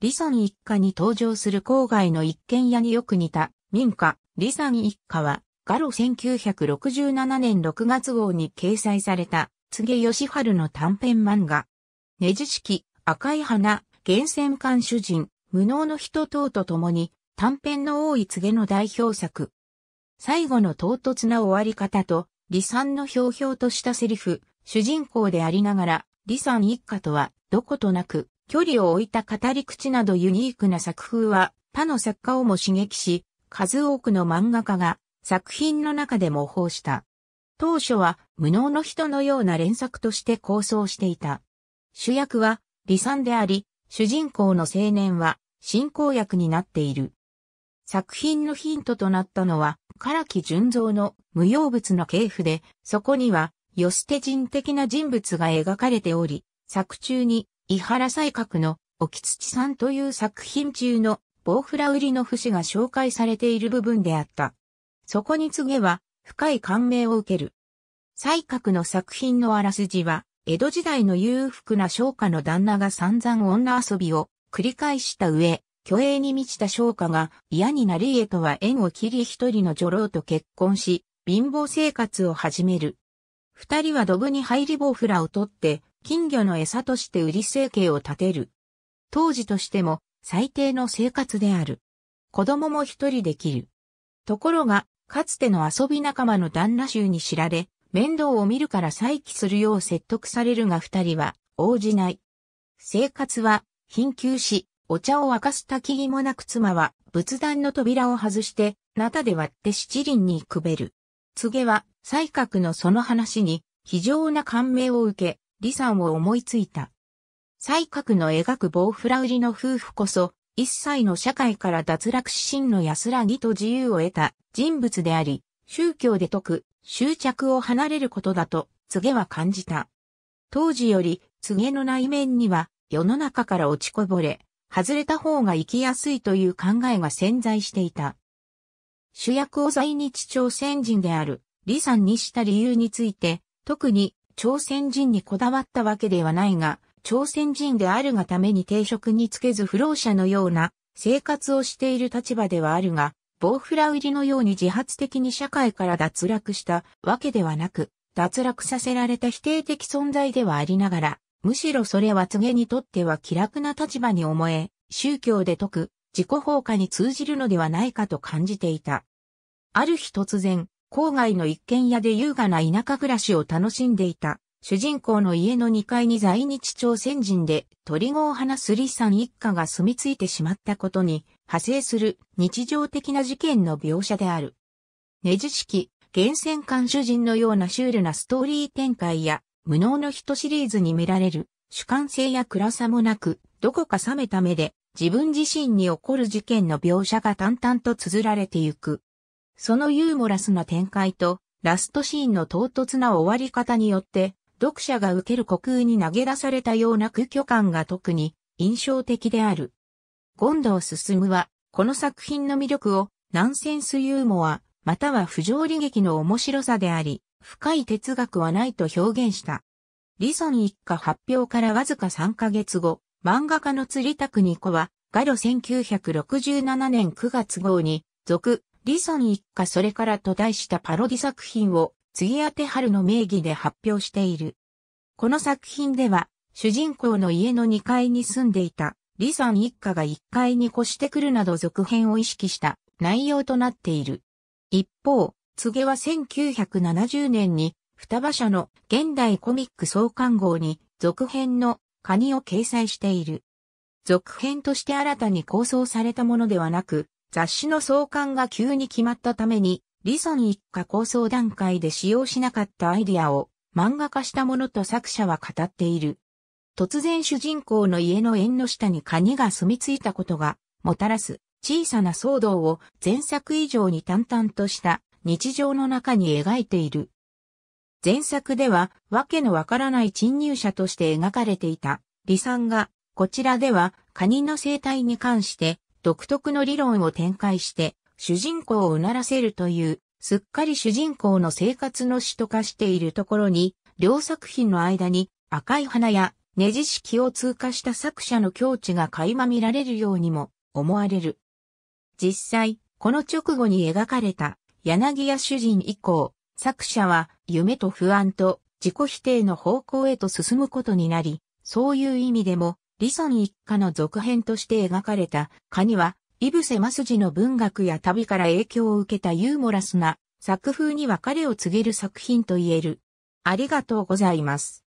李さん一家に登場する郊外の一軒家によく似た民家、李さん一家は、ガロ1967年6月号に掲載された、げ義春の短編漫画。ネジ式、赤い花、厳選館主人、無能の人等と共に、短編の多いげの代表作。最後の唐突な終わり方と、李さんのひょうひょうとしたセリフ、主人公でありながら、李さん一家とは、どことなく、距離を置いた語り口などユニークな作風は他の作家をも刺激し、数多くの漫画家が作品の中で模倣した。当初は無能の人のような連作として構想していた。主役はさんであり、主人公の青年は進行役になっている。作品のヒントとなったのは、唐木純造の無用物の系譜で、そこには、寄捨て人的な人物が描かれており、作中に伊原才閣の沖土さんという作品中のボーフラ売りの節が紹介されている部分であった。そこに告げは深い感銘を受ける。才閣の作品のあらすじは、江戸時代の裕福な商家の旦那が散々女遊びを繰り返した上、虚栄に満ちた商家が嫌になり家とは縁を切り一人の女郎と結婚し、貧乏生活を始める。二人はドブに入りボーフラを取って、金魚の餌として売り生計を立てる。当時としても最低の生活である。子供も一人できる。ところが、かつての遊び仲間の旦那衆に知られ、面倒を見るから再起するよう説得されるが二人は応じない。生活は貧窮し、お茶を沸かす焚き気もなく妻は仏壇の扉を外して、なたで割って七輪にくべる。告げは、才覚のその話に、非常な感銘を受け、李さんを思いついた。才覚の描く棒フラウリの夫婦こそ、一切の社会から脱落し真の安らぎと自由を得た人物であり、宗教で解く執着を離れることだと、告げは感じた。当時より、告げの内面には、世の中から落ちこぼれ、外れた方が生きやすいという考えが潜在していた。主役を在日朝鮮人である、李さんにした理由について、特に朝鮮人にこだわったわけではないが、朝鮮人であるがために定職につけず不老者のような生活をしている立場ではあるが、棒フラ売りのように自発的に社会から脱落したわけではなく、脱落させられた否定的存在ではありながら、むしろそれは告げにとっては気楽な立場に思え、宗教で解く自己放火に通じるのではないかと感じていた。ある日突然、郊外の一軒家で優雅な田舎暮らしを楽しんでいた。主人公の家の2階に在日朝鮮人で鳥語を話す李さん一家が住み着いてしまったことに派生する日常的な事件の描写である。ネジ式、厳選監主人のようなシュールなストーリー展開や無能の人シリーズに見られる主観性や暗さもなく、どこか冷めた目で自分自身に起こる事件の描写が淡々と綴られてゆく。そのユーモラスな展開と、ラストシーンの唐突な終わり方によって、読者が受ける虚空に投げ出されたような空虚感が特に印象的である。度を進は、この作品の魅力を、ナンセンスユーモア、または不条理劇の面白さであり、深い哲学はないと表現した。リソン一家発表からわずか3ヶ月後、漫画家の釣りたくに子は、ガロ1967年9月号に、続、李さん一家それからと題したパロディ作品を、次当て春の名義で発表している。この作品では、主人公の家の2階に住んでいた、李さん一家が1階に越してくるなど続編を意識した内容となっている。一方、告げは1970年に、双葉社の現代コミック創刊号に続編のカニを掲載している。続編として新たに構想されたものではなく、雑誌の創刊が急に決まったために、李さ一家構想段階で使用しなかったアイディアを漫画化したものと作者は語っている。突然主人公の家の縁の下にカニが住み着いたことがもたらす小さな騒動を前作以上に淡々とした日常の中に描いている。前作ではわけのわからない侵入者として描かれていた李さんがこちらではカニの生態に関して独特の理論を展開して、主人公をうならせるという、すっかり主人公の生活の主と化しているところに、両作品の間に赤い花やネジ式を通過した作者の境地が垣間見られるようにも思われる。実際、この直後に描かれた柳屋主人以降、作者は夢と不安と自己否定の方向へと進むことになり、そういう意味でもソン一家の続編として描かれた、カニは、イブセマスジの文学や旅から影響を受けたユーモラスな作風に別れを告げる作品と言える。ありがとうございます。